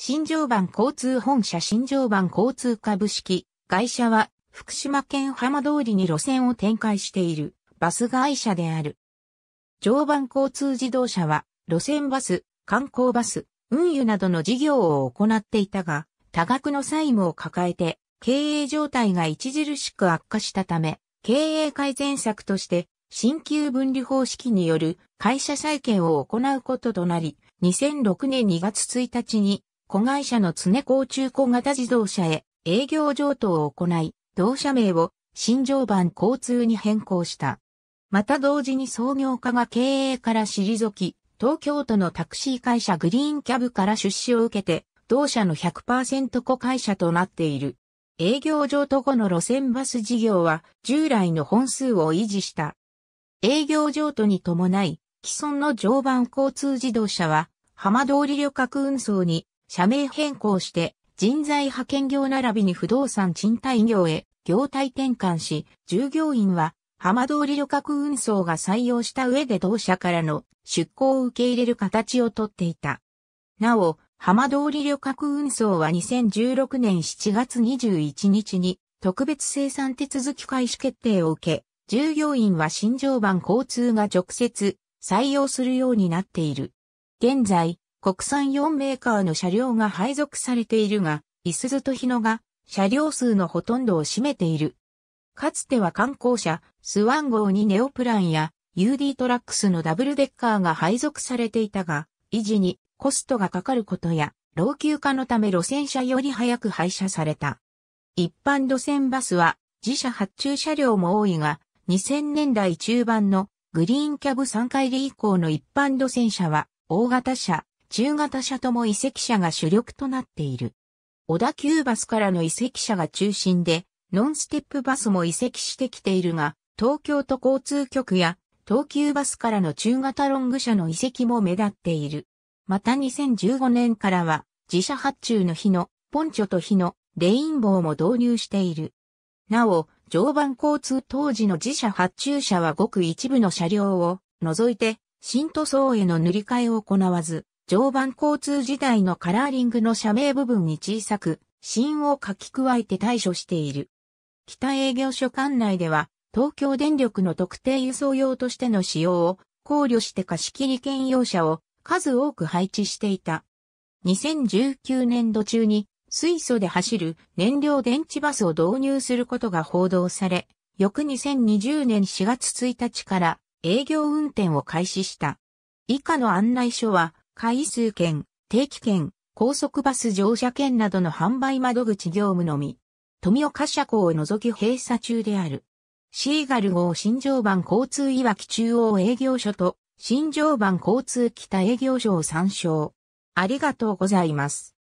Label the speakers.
Speaker 1: 新常磐交通本社新常磐交通株式会社は福島県浜通りに路線を展開しているバス会社である。常磐交通自動車は路線バス、観光バス、運輸などの事業を行っていたが、多額の債務を抱えて経営状態が著しく悪化したため、経営改善策として新旧分離方式による会社再建を行うこととなり、2006年2月1日に子会社の常高中古型自動車へ営業譲渡を行い、同社名を新常磐交通に変更した。また同時に創業家が経営から退き、東京都のタクシー会社グリーンキャブから出資を受けて、同社の100%子会社となっている。営業譲渡後の路線バス事業は従来の本数を維持した。営業譲渡に伴い、既存の常磐交通自動車は浜通り旅客運送に社名変更して人材派遣業並びに不動産賃貸業へ業態転換し、従業員は浜通り旅客運送が採用した上で同社からの出向を受け入れる形をとっていた。なお、浜通り旅客運送は2016年7月21日に特別生産手続き開始決定を受け、従業員は新常磐交通が直接採用するようになっている。現在、国産4メーカーの車両が配属されているが、イスズと日野が車両数のほとんどを占めている。かつては観光車、スワン号にネオプランや UD トラックスのダブルデッカーが配属されていたが、維持にコストがかかることや、老朽化のため路線車より早く廃車された。一般路線バスは自社発注車両も多いが、2000年代中盤のグリーンキャブ3回り以降の一般路線車は大型車、中型車とも移籍車が主力となっている。小田急バスからの移籍車が中心で、ノンステップバスも移籍してきているが、東京都交通局や東急バスからの中型ロング車の移籍も目立っている。また2015年からは自社発注の日のポンチョと日のレインボーも導入している。なお、常磐交通当時の自社発注車はごく一部の車両を除いて新塗装への塗り替えを行わず、常磐交通時代のカラーリングの社名部分に小さく、芯を書き加えて対処している。北営業所管内では、東京電力の特定輸送用としての使用を考慮して貸切兼用車を数多く配置していた。2019年度中に水素で走る燃料電池バスを導入することが報道され、翌2020年4月1日から営業運転を開始した。以下の案内書は回数券、定期券、高速バス乗車券などの販売窓口業務のみ、富岡車庫を除き閉鎖中である。シーガル号新常磐交通いわき中央営業所と新常磐交通北営業所を参照。ありがとうございます。